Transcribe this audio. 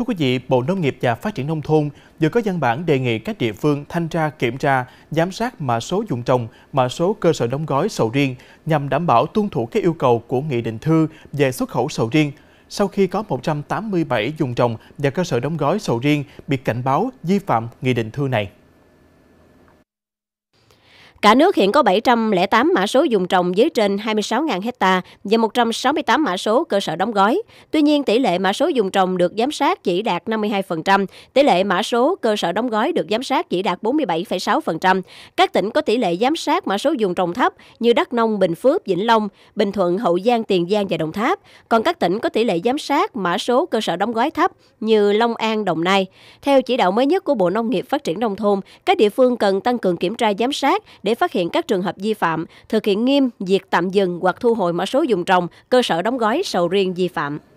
Thưa quý vị, Bộ Nông nghiệp và Phát triển Nông thôn vừa có văn bản đề nghị các địa phương thanh tra kiểm tra, giám sát mã số dụng trồng, mã số cơ sở đóng gói sầu riêng nhằm đảm bảo tuân thủ các yêu cầu của Nghị định thư về xuất khẩu sầu riêng. Sau khi có 187 dụng trồng và cơ sở đóng gói sầu riêng bị cảnh báo vi phạm Nghị định thư này. Cả nước hiện có 708 mã số dùng trồng dưới trên 26.000 hecta và 168 mã số cơ sở đóng gói. Tuy nhiên, tỷ lệ mã số dùng trồng được giám sát chỉ đạt 52%, tỷ lệ mã số cơ sở đóng gói được giám sát chỉ đạt 47,6%. Các tỉnh có tỷ lệ giám sát mã số dùng trồng thấp như Đắk Nông, Bình Phước, Vĩnh Long, Bình Thuận, Hậu Giang, Tiền Giang và Đồng Tháp. Còn các tỉnh có tỷ lệ giám sát mã số cơ sở đóng gói thấp như Long An, Đồng Nai. Theo chỉ đạo mới nhất của Bộ Nông nghiệp Phát triển Nông thôn, các địa phương cần tăng cường kiểm tra giám sát để để phát hiện các trường hợp vi phạm, thực hiện nghiêm việc tạm dừng hoặc thu hồi mã số dùng trồng, cơ sở đóng gói sầu riêng vi phạm.